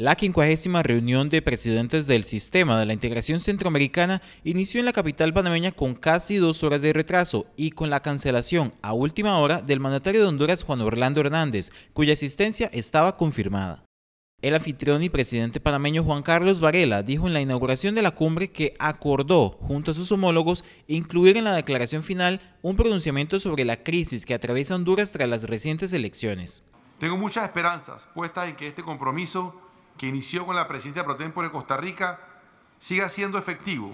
La quincuagésima reunión de presidentes del Sistema de la Integración Centroamericana inició en la capital panameña con casi dos horas de retraso y con la cancelación a última hora del mandatario de Honduras Juan Orlando Hernández, cuya asistencia estaba confirmada. El anfitrión y presidente panameño Juan Carlos Varela dijo en la inauguración de la cumbre que acordó, junto a sus homólogos, incluir en la declaración final un pronunciamiento sobre la crisis que atraviesa Honduras tras las recientes elecciones. Tengo muchas esperanzas puestas en que este compromiso que inició con la presidencia pro de Costa Rica siga siendo efectivo,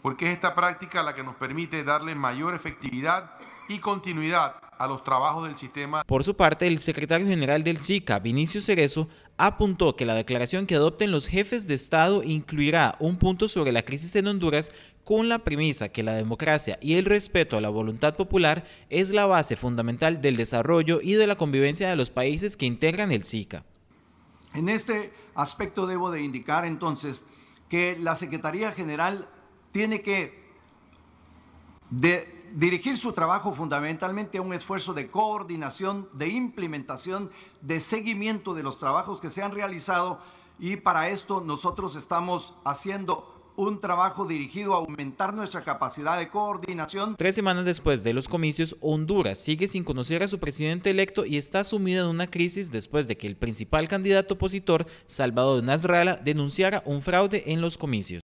porque es esta práctica la que nos permite darle mayor efectividad y continuidad a los trabajos del sistema. Por su parte, el secretario general del SICA, Vinicio Cerezo, apuntó que la declaración que adopten los jefes de Estado incluirá un punto sobre la crisis en Honduras con la premisa que la democracia y el respeto a la voluntad popular es la base fundamental del desarrollo y de la convivencia de los países que integran el SICA. En este aspecto debo de indicar entonces que la Secretaría General tiene que dirigir su trabajo fundamentalmente a un esfuerzo de coordinación, de implementación, de seguimiento de los trabajos que se han realizado y para esto nosotros estamos haciendo un trabajo dirigido a aumentar nuestra capacidad de coordinación. Tres semanas después de los comicios, Honduras sigue sin conocer a su presidente electo y está sumida en una crisis después de que el principal candidato opositor, Salvador Nasralla, denunciara un fraude en los comicios.